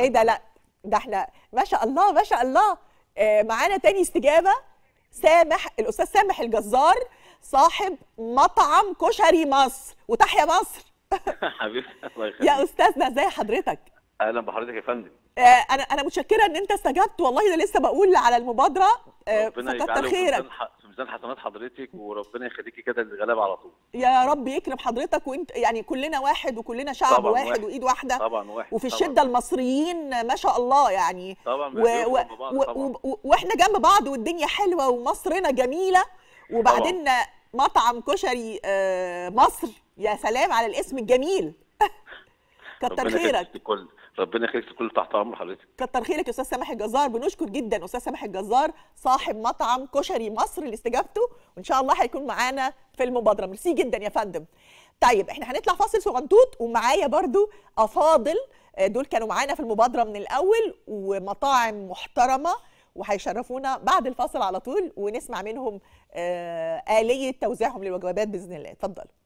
ايه ده لا ده احنا ما شاء الله ما شاء الله آه معانا تاني استجابه سامح الاستاذ سامح الجزار صاحب مطعم كشري مصر وتحيا مصر حبيبي الله يخليك يا استاذنا ازي حضرتك اهلا بحضرتك يا فندم آه، انا انا متشكره ان انت استجبت والله انا لسه بقول على المبادره آه، ربنا فكتر خيرك في ميزان حسنات حضرتك وربنا يخليكي كده للغلابه على طول يا رب يكرم حضرتك وانت يعني كلنا واحد وكلنا شعب واحد, واحد وايد واحده طبعا واحد وفي الشده طبعاً المصريين ما شاء الله يعني طبعا و... و... و... طبعاً. و... واحنا جنب بعض والدنيا حلوه ومصرنا جميله وبعدين مطعم كشري آه، مصر يا سلام على الاسم الجميل كتر خيرك كل ربنا يخليك الكل تحت امر حضرتك كتر خيرك يا استاذ سامح الجزار بنشكر جدا استاذ سامح الجزار صاحب مطعم كشري مصر لاستجابته وان شاء الله هيكون معانا في المبادره ميرسي جدا يا فندم طيب احنا هنطلع فاصل صغنطوط ومعايا برضو افاضل آه، دول كانوا معانا في المبادره من الاول ومطاعم محترمه وهيشرفونا بعد الفاصل على طول ونسمع منهم آه، آلية توزيعهم للوجبات بإذن الله اتفضلوا